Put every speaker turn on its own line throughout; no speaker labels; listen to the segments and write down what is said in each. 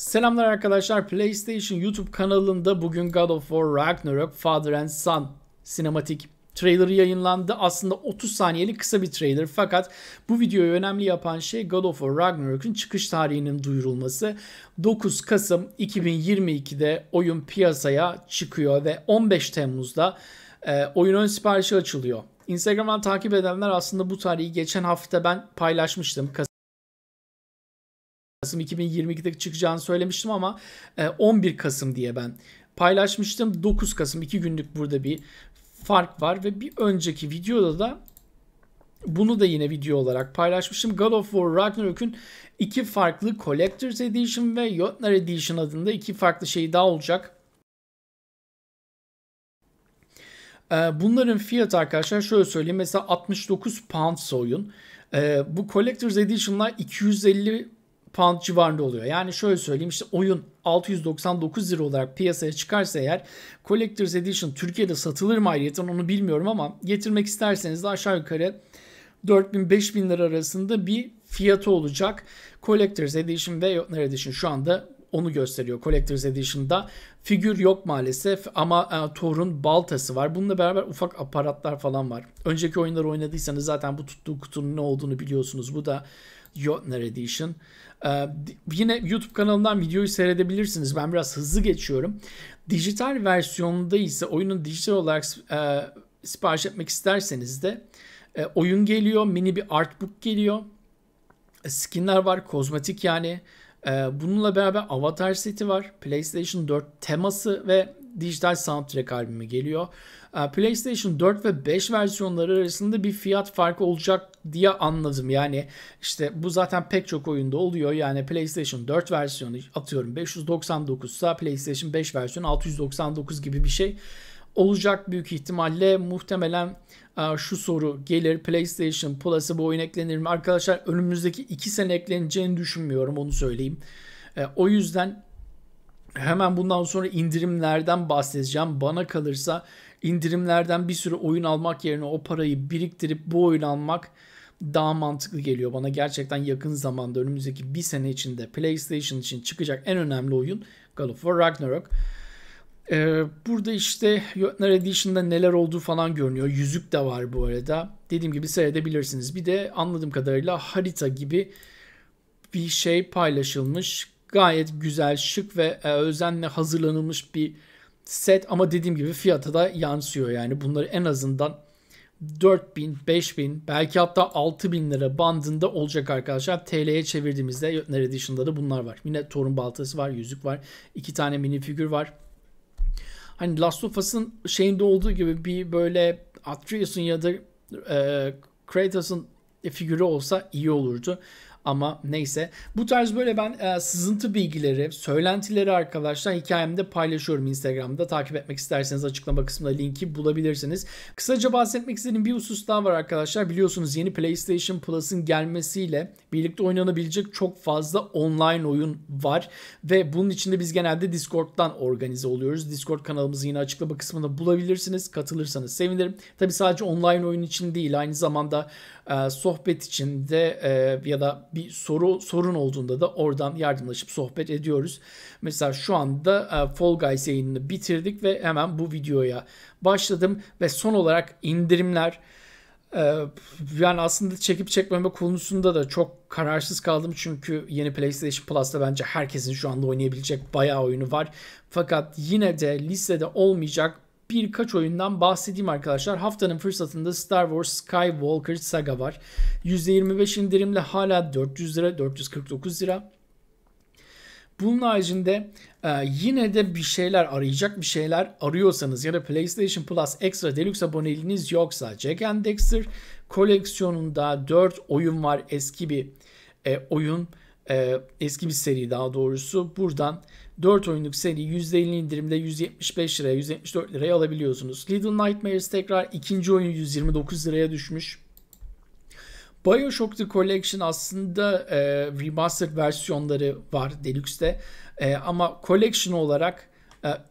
Selamlar arkadaşlar. PlayStation YouTube kanalında bugün God of War Ragnarok Father and Son sinematik trailerı yayınlandı. Aslında 30 saniyelik kısa bir trailer fakat bu videoyu önemli yapan şey God of War Ragnarok'un çıkış tarihinin duyurulması. 9 Kasım 2022'de oyun piyasaya çıkıyor ve 15 Temmuz'da e, oyun ön siparişi açılıyor. Instagram'dan takip edenler aslında bu tarihi geçen hafta ben paylaşmıştım. Kasım 2022'de çıkacağını söylemiştim ama 11 e, Kasım diye ben paylaşmıştım. 9 Kasım 2 günlük burada bir fark var ve bir önceki videoda da bunu da yine video olarak paylaşmıştım. God of War Ragnarok'un iki farklı Collector's Edition ve Jotnar Edition adında iki farklı şey daha olacak. E, bunların fiyatı arkadaşlar şöyle söyleyeyim. Mesela 69 pound oyun. E, bu Collector's Edition'lar 250 pound civarında oluyor. Yani şöyle söyleyeyim işte oyun 699 lira olarak piyasaya çıkarsa eğer Collector's Edition Türkiye'de satılır mı ayrıyeten onu bilmiyorum ama getirmek isterseniz de aşağı yukarı 4000-5000 lira arasında bir fiyatı olacak. Collector's Edition ve Yotner Edition şu anda onu gösteriyor. Collector's Edition'da figür yok maalesef ama e, Thor'un baltası var. Bununla beraber ufak aparatlar falan var. Önceki oyunları oynadıysanız zaten bu tuttuğu kutunun ne olduğunu biliyorsunuz. Bu da Jotner Edition. Ee, yine YouTube kanalından videoyu seyredebilirsiniz. Ben biraz hızlı geçiyorum. Dijital versiyonunda ise oyunun dijital olarak e, sipariş etmek isterseniz de e, oyun geliyor, mini bir artbook geliyor. E, skinler var, kozmetik yani. E, bununla beraber avatar seti var. PlayStation 4 teması ve dijital soundtrack albümü geliyor. Ee, PlayStation 4 ve 5 versiyonları arasında bir fiyat farkı olacak diye anladım. Yani işte bu zaten pek çok oyunda oluyor. Yani PlayStation 4 versiyonu atıyorum 599 ise PlayStation 5 versiyonu 699 gibi bir şey olacak büyük ihtimalle. Muhtemelen e, şu soru gelir PlayStation Plus'a bu oyun eklenir mi? Arkadaşlar önümüzdeki 2 sene ekleneceğini düşünmüyorum onu söyleyeyim. E, o yüzden Hemen bundan sonra indirimlerden bahsedeceğim. Bana kalırsa indirimlerden bir sürü oyun almak yerine o parayı biriktirip bu oyun almak daha mantıklı geliyor bana. Gerçekten yakın zamanda önümüzdeki bir sene içinde PlayStation için çıkacak en önemli oyun God of War Ragnarok. Ee, burada işte Yotner Edition'da neler olduğu falan görünüyor. Yüzük de var bu arada. Dediğim gibi seyredebilirsiniz. Bir de anladığım kadarıyla harita gibi bir şey paylaşılmış gayet güzel, şık ve e, özenle hazırlanılmış bir set ama dediğim gibi fiyata da yansıyor. Yani bunları en azından 4000, 5000 belki hatta 6000 lira bandında olacak arkadaşlar. TL'ye çevirdiğimizde Yotner Edition'da da bunlar var. Yine torun baltası var, yüzük var, iki tane mini figür var. Hani Last of Us'ın şeyinde olduğu gibi bir böyle Atreus'un ya da e, Kratos'un e, figürü olsa iyi olurdu. Ama neyse. Bu tarz böyle ben e, sızıntı bilgileri, söylentileri arkadaşlar hikayemde paylaşıyorum Instagram'da. Takip etmek isterseniz açıklama kısmında linki bulabilirsiniz. Kısaca bahsetmek istediğim bir husus daha var arkadaşlar. Biliyorsunuz yeni PlayStation Plus'ın gelmesiyle birlikte oynanabilecek çok fazla online oyun var. Ve bunun içinde biz genelde Discord'dan organize oluyoruz. Discord kanalımızı yine açıklama kısmında bulabilirsiniz. Katılırsanız sevinirim. Tabi sadece online oyun için değil aynı zamanda ee, sohbet içinde e, ya da bir soru sorun olduğunda da oradan yardımlaşıp sohbet ediyoruz. Mesela şu anda e, Fall Guys yayınını bitirdik ve hemen bu videoya başladım ve son olarak indirimler e, yani aslında çekip çekmeme konusunda da çok kararsız kaldım çünkü yeni PlayStation Plus'ta bence herkesin şu anda oynayabilecek bayağı oyunu var. Fakat yine de listede olmayacak birkaç oyundan bahsedeyim arkadaşlar. Haftanın fırsatında Star Wars Skywalker Saga var. %25 indirimle hala 400 lira, 449 lira. Bunun haricinde e, yine de bir şeyler arayacak bir şeyler arıyorsanız ya da PlayStation Plus Extra Deluxe aboneliğiniz yoksa Jack and Dexter koleksiyonunda 4 oyun var eski bir e, oyun e, eski bir seri daha doğrusu. Buradan 4 oyunluk seri %50 indirimde 175 liraya 174 liraya alabiliyorsunuz. Little Nightmares tekrar ikinci oyun 129 liraya düşmüş. Bioshock The Collection aslında e, remastered versiyonları var Deluxe'de. E, ama collection olarak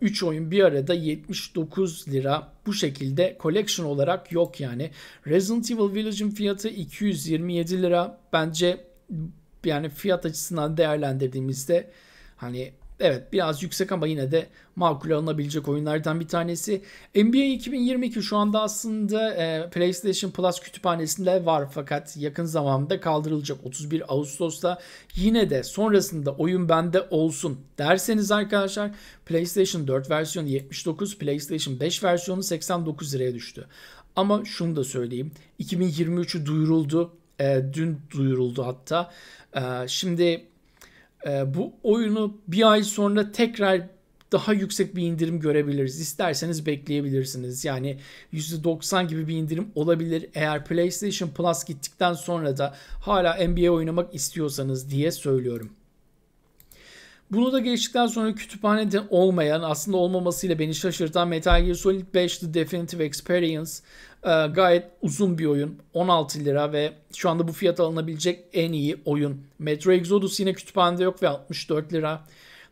3 e, oyun bir arada 79 lira bu şekilde collection olarak yok yani. Resident Evil Village'in fiyatı 227 lira. Bence yani fiyat açısından değerlendirdiğimizde hani evet biraz yüksek ama yine de makul alınabilecek oyunlardan bir tanesi. NBA 2022 şu anda aslında e, PlayStation Plus kütüphanesinde var fakat yakın zamanda kaldırılacak 31 Ağustos'ta. Yine de sonrasında oyun bende olsun derseniz arkadaşlar PlayStation 4 versiyonu 79, PlayStation 5 versiyonu 89 liraya düştü. Ama şunu da söyleyeyim. 2023'ü duyuruldu e, dün duyuruldu hatta. E, şimdi e, bu oyunu bir ay sonra tekrar daha yüksek bir indirim görebiliriz. İsterseniz bekleyebilirsiniz. Yani %90 gibi bir indirim olabilir. Eğer PlayStation Plus gittikten sonra da hala NBA oynamak istiyorsanız diye söylüyorum. Bunu da geçtikten sonra kütüphanede olmayan aslında olmamasıyla beni şaşırtan Metal Gear Solid 5 The Definitive Experience e, gayet uzun bir oyun. 16 lira ve şu anda bu fiyat alınabilecek en iyi oyun. Metro Exodus yine kütüphanede yok ve 64 lira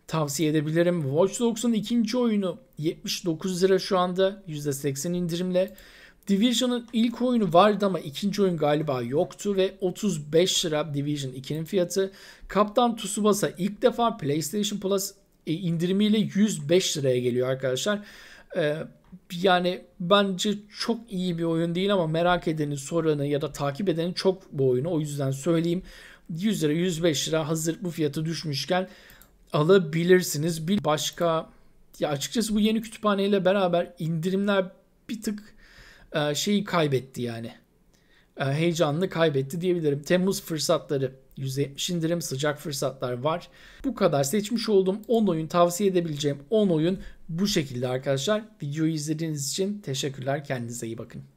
tavsiye edebilirim. Watch Dogs'un ikinci oyunu 79 lira şu anda %80 indirimle. Division'ın ilk oyunu vardı ama ikinci oyun galiba yoktu ve 35 lira Division 2'nin fiyatı. Kaptan Tsubasa ilk defa PlayStation Plus e, indirimiyle 105 liraya geliyor arkadaşlar. E, yani bence çok iyi bir oyun değil ama merak edeni, soranı ya da takip edeni çok bu oyunu. O yüzden söyleyeyim 100 lira 105 lira hazır bu fiyatı düşmüşken alabilirsiniz. Bir başka ya açıkçası bu yeni kütüphaneyle beraber indirimler bir tık e, şeyi kaybetti yani. E, heyecanını kaybetti diyebilirim. Temmuz fırsatları %70 indirim sıcak fırsatlar var. Bu kadar seçmiş olduğum 10 oyun tavsiye edebileceğim 10 oyun bu şekilde arkadaşlar. Videoyu izlediğiniz için teşekkürler. Kendinize iyi bakın.